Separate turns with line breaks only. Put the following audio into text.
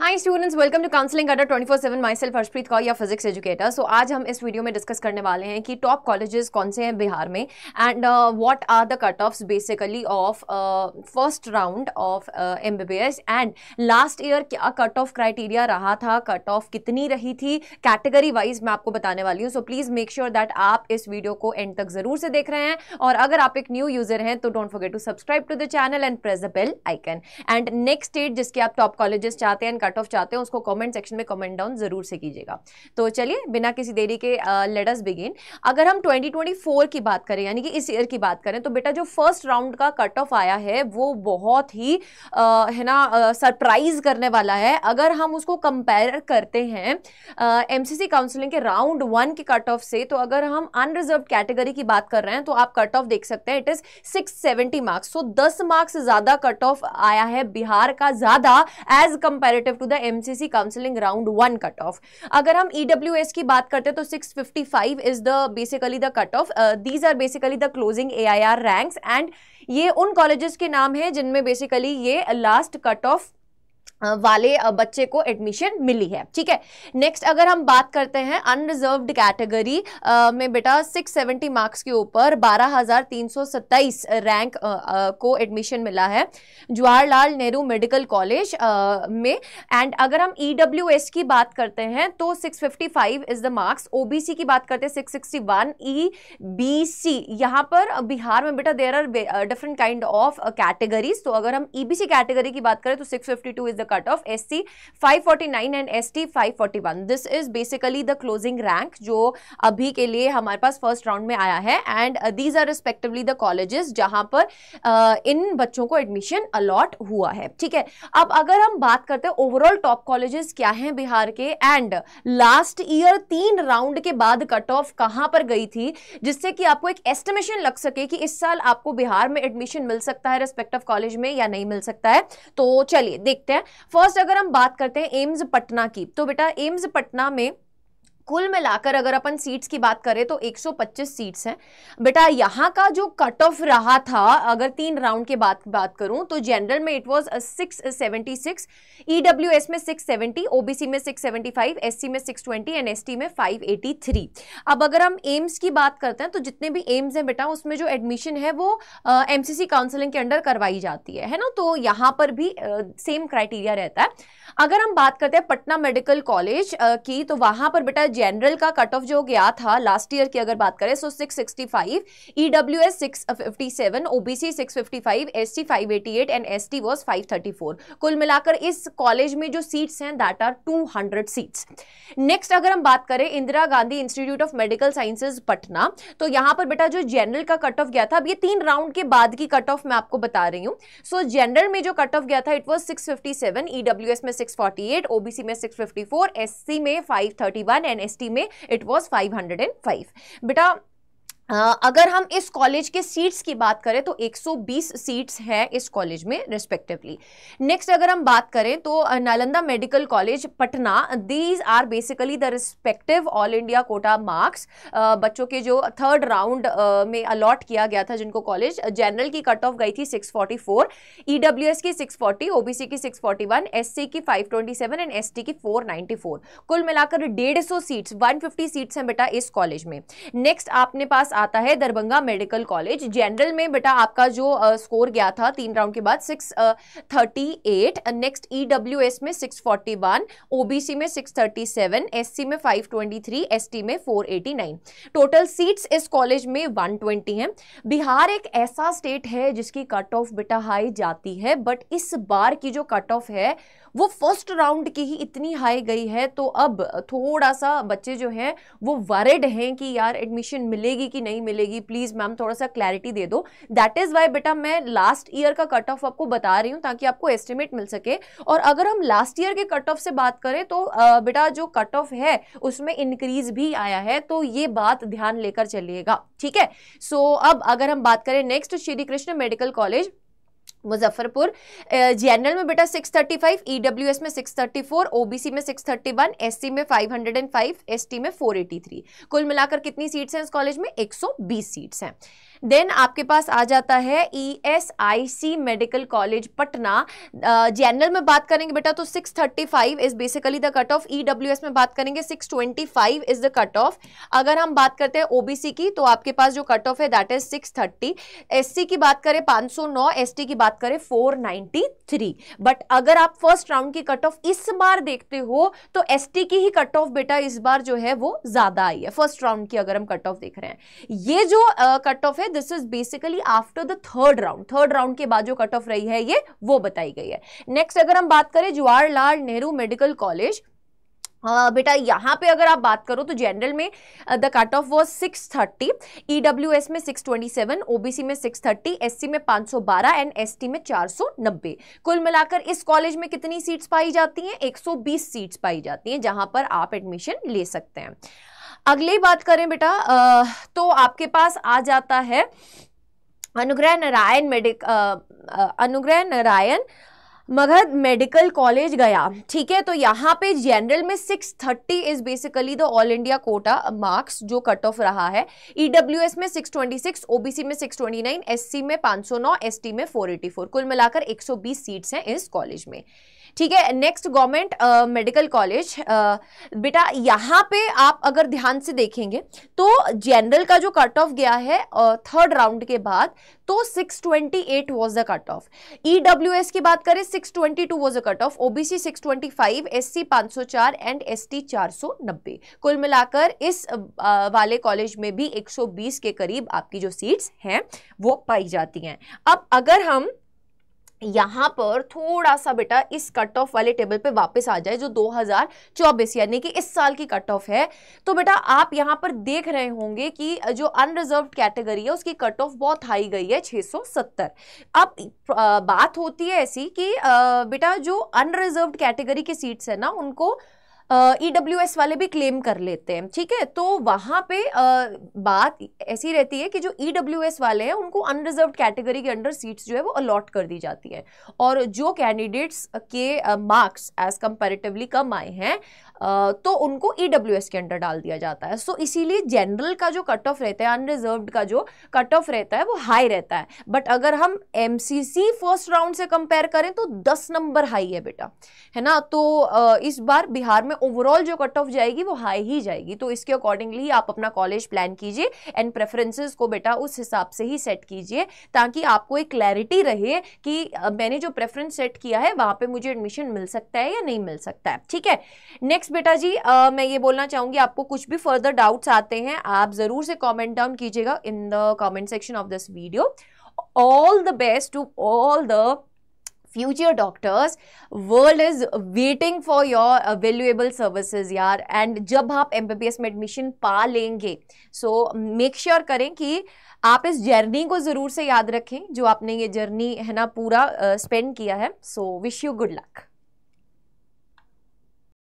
hi students welcome to counselling under 24/7 seven myself Harshpreet Kaur या physics educator सो आज हम इस वीडियो में डिस्कस करने वाले हैं कि टॉप कॉलेजेस कौन से हैं बिहार में and what are the cut offs basically of first round of M B B S and last year क्या कट ऑफ क्राइटेरिया रहा था कट ऑफ कितनी रही थी कैटेगरी वाइज मैं आपको बताने वाली हूँ so please make sure that आप इस वीडियो को एंड तक ज़रूर से देख रहे हैं और अगर आप एक न्यू यूज़र हैं तो don't forget to subscribe to the channel and press the bell icon and next date जिसके आप टॉप कॉलेजेस चाहते हैं कट ऑफ चाहते हैं उसको कमेंट सेक्शन में कमेंट डाउन जरूर से कीजिएगा तो चलिए बिना किसी देरी के लेट अस बिगिन अगर हम 2024 की बात करें यानी कि इस ईयर की बात करें तो बेटा जो फर्स्ट राउंड का कट ऑफ आया है वो बहुत ही आ, uh, है ना सरप्राइज uh, करने वाला है अगर हम उसको कंपेयर करते हैं एम uh, काउंसलिंग के राउंड वन के कट ऑफ से तो अगर हम अनरिजर्व कैटेगरी की बात कर रहे हैं तो आप कट ऑफ देख सकते हैं it is six marks so दस मार्क्स ज्यादा कट ऑफ आया है बिहार का ज्यादा as comparative relative to the MCC counselling round one cut off अगर हम ईडब्ल्यू e की बात करते हैं तो five is the basically the cut off these are basically the closing are ranks and ये उन कॉलेजेस के नाम है जिनमें बेसिकली ये लास्ट कट ऑफ वाले बच्चे को एडमिशन मिली है ठीक है नेक्स्ट अगर हम बात करते हैं अनरिजर्व्ड कैटेगरी में बेटा 670 मार्क्स के ऊपर 12,327 रैंक आ, आ, को एडमिशन मिला है जवाहरलाल नेहरू मेडिकल कॉलेज में एंड अगर हम ई e की बात करते हैं तो 655 इज द मार्क्स ओबीसी की बात करते हैं 661 ई बी सी यहाँ पर बिहार में बेटा there are different kind of categories तो अगर हम ई e कैटेगरी की बात करें तो six is the cut off S C and S T this is basically the closing rank जो अभी के लिए हमारे पास फर्स्ट राउंड में आया है and these are respectively the colleges जहां पर uh, इन बच्चों को एडमिशन अलॉट हुआ है ठीक है अब अगर हम बात करते हैं ओवरऑल टॉप कॉलेजेस क्या हैं बिहार के एंड लास्ट ईयर तीन राउंड के बाद कट ऑफ कहां पर गई थी जिससे कि आपको एक एस्टिमेशन लग सके कि इस साल आपको बिहार में एडमिशन मिल सकता है रेस्पेक्ट कॉलेज में या नहीं मिल सकता है तो चलिए देखते हैं फर्स्ट अगर हम बात करते हैं एम्स पटना की तो बेटा एम्स पटना में कुल मिलाकर अगर अपन सीट्स की बात करें तो 125 सीट्स हैं बेटा यहाँ का जो कट ऑफ रहा था अगर तीन राउंड के बाद बात करूँ तो जनरल में इट वाज 676 ईडब्ल्यूएस में 670 ओबीसी में 675 एससी में 620 एंड एसटी में 583 अब अगर हम एम्स की बात करते हैं तो जितने भी एम्स हैं बेटा उसमें जो एडमिशन है वो एम सी काउंसिलिंग के अंडर करवाई जाती है है ना तो यहाँ पर भी सेम क्राइटेरिया रहता है अगर हम बात करते हैं पटना मेडिकल कॉलेज की तो वहाँ पर बेटा जनरल का कट ऑफ जो गया था लास्ट ईयर की अगर बात करें so fifty five S T five eighty eight and S T was five thirty four कुल मिलाकर इस कॉलेज में जो सीट्स हैं that are two hundred seats next अगर हम बात करें Indira Gandhi institute of medical sciences Patna तो यहाँ पर बेटा जो जनरल का कट ऑफ गया था अब ये तीन राउंड के बाद की कट ऑफ मैं आपको बता रही हूँ सो जनरल में जो कट ऑफ गया था it was six fifty seven E W S में six forty eight O B C में six fifty four S C में five thirty one and ST में इट वॉज 505 बेटा अगर हम इस कॉलेज के सीट्स की बात करें तो 120 सीट्स हैं इस कॉलेज में रिस्पेक्टिवली नेक्स्ट अगर हम बात करें तो Nalanda medical college Patna these are basically the respective all India quota marks बच्चों के जो थर्ड राउंड में अलॉट किया गया था जिनको कॉलेज जनरल की कट ऑफ गई थी 644 फोर्टी e की 640 सी की 641 एससी की 527 एंड एस की 494 कुल मिलाकर डेढ़ सीट्स वन सीट्स हैं बेटा इस कॉलेज में नेक्स्ट आपने पास आता है दरभंगा मेडिकल कॉलेज जनरल में बेटा आपका जो स्कोर गया था तीन राउंड के बाद six thirty eight next E में six forty one O B C में six thirty seven S C में five twenty three S T में four eighty nine total seats इस कॉलेज में वन ट्वेंटी हैं बिहार एक ऐसा स्टेट है जिसकी कट ऑफ बेटा हाई जाती है बट इस बार की जो कट ऑफ है वो फर्स्ट राउंड की ही इतनी हाई गई है तो अब थोड़ा सा बच्चे जो हैं वो वरिड हैं कि यार एडमिशन मिलेगी कि नहीं मिलेगी प्लीज़ मैम थोड़ा सा क्लैरिटी दे दो दैट इज़ वाई बेटा मैं लास्ट ईयर का कट ऑफ आपको बता रही हूँ ताकि आपको एस्टिमेट मिल सके और अगर हम लास्ट ईयर के कट ऑफ से बात करें तो बेटा जो कट ऑफ है उसमें इंक्रीज भी आया है तो ये बात ध्यान लेकर चलिएगा ठीक है सो so, अब अगर हम बात करें next Shri Krishna medical college Muzaffarpur general में बेटा 635 ईडब्ल्यूएस e में 634 ओबीसी में 631 एससी में 505 एसटी में 483 कुल मिलाकर कितनी सीट्स हैं इस कॉलेज में 120 सीट्स हैं देन आपके पास आ जाता है E S I C medical college Patna general में बात करेंगे बेटा तो 635 is basically the cut off E W S में बात करेंगे 625 इज द कट ऑफ अगर हम बात करते हैं ओबीसी की तो आपके पास जो कट ऑफ है दैट इज 630 सी की बात करें 509 एसटी की बात करें 493 बट अगर आप फर्स्ट राउंड की कट ऑफ इस बार देखते हो तो टी की ही कट ऑफ बेटा इस बार जो है वो ज्यादा आई है फर्स्ट राउंड की अगर हम कट ऑफ देख रहे हैं ये जो कट uh, ऑफ है this is basically after the third round third round के बाद जो कट ऑफ रही है ये वो बताई गई है नेक्स्ट अगर हम बात करें जवाहरलाल नेहरू मेडिकल कॉलेज बेटा यहाँ पे अगर आप बात करो तो जनरल में the cut off was 630 EWS में 627 ओबीसी में 630 एससी में 512 एंड एसटी में 490 कुल मिलाकर इस कॉलेज में कितनी सीट्स पाई जाती हैं 120 सीट्स पाई जाती हैं जहाँ पर आप एडमिशन ले सकते हैं अगली बात करें बेटा तो आपके पास आ जाता है अनुग्रह नारायण मेडिक अनुग्रह नारायण मगध मेडिकल कॉलेज गया ठीक है तो यहाँ पे जनरल में 630 is basically the all India quota marks जो कट ऑफ रहा है ई e में 626 ओबीसी में 629 एससी में 509 एसटी में 484 कुल मिलाकर 120 सीट्स हैं इस कॉलेज में ठीक है नेक्स्ट गवर्नमेंट मेडिकल कॉलेज बेटा यहाँ पे आप अगर ध्यान से देखेंगे तो जनरल का जो कट ऑफ गया है थर्ड uh, राउंड के बाद तो 628 वाज द कट ऑफ ई की बात करें 622 was the cut off OBC 625 SC 504 and S T कुल मिलाकर इस uh, वाले कॉलेज में भी 120 के करीब आपकी जो सीट्स हैं वो पाई जाती हैं अब अगर हम यहाँ पर थोड़ा सा बेटा इस कट ऑफ वाले टेबल पे वापस आ जाए जो 2024 यानी कि इस साल की कट ऑफ है तो बेटा आप यहाँ पर देख रहे होंगे कि जो अनरिजर्व कैटेगरी है उसकी कट ऑफ बहुत हाई गई है 670 अब बात होती है ऐसी कि बेटा जो अनरिजर्व कैटेगरी की सीट्स है ना उनको ई डब्ल्यू एस वाले भी क्लेम कर लेते हैं ठीक है तो वहाँ पे uh, बात ऐसी रहती है कि जो ई डब्ल्यू एस वाले हैं उनको अनरिजर्व कैटेगरी के अंडर सीट्स जो है वो अलॉट कर दी जाती है और जो कैंडिडेट्स के मार्क्स एज कंपेरेटिवली कम आए हैं तो उनको ई e के अंडर डाल दिया जाता है सो so, इसीलिए जनरल का जो कट ऑफ रहता है अनरिजर्व का जो कट ऑफ रहता है वो हाई रहता है बट अगर हम एम फर्स्ट राउंड से कंपेयर करें तो दस नंबर हाई है बेटा है ना तो इस बार बिहार में ओवरऑल जो कट ऑफ जाएगी वो हाई ही जाएगी तो इसके अकॉर्डिंगली आप अपना कॉलेज प्लान कीजिए एंड प्रेफरेंसेस को बेटा उस हिसाब से ही सेट कीजिए ताकि आपको एक क्लैरिटी रहे कि मैंने जो प्रेफरेंस सेट किया है वहाँ पर मुझे एडमिशन मिल सकता है या नहीं मिल सकता है ठीक है नेक्स्ट नेक्स्ट बेटा जी आ, मैं ये बोलना चाहूंगी आपको कुछ भी फर्दर डाउट्स आते हैं आप जरूर से कमेंट डाउन कीजिएगा in the comment section of this video all the best to all the future doctors world is waiting for your valuable services यार एंड जब आप एस में एडमिशन पा लेंगे सो मेक श्योर करें कि आप इस जर्नी को ज़रूर से याद रखें जो आपने ये जर्नी है ना पूरा स्पेंड uh, किया है so wish you good luck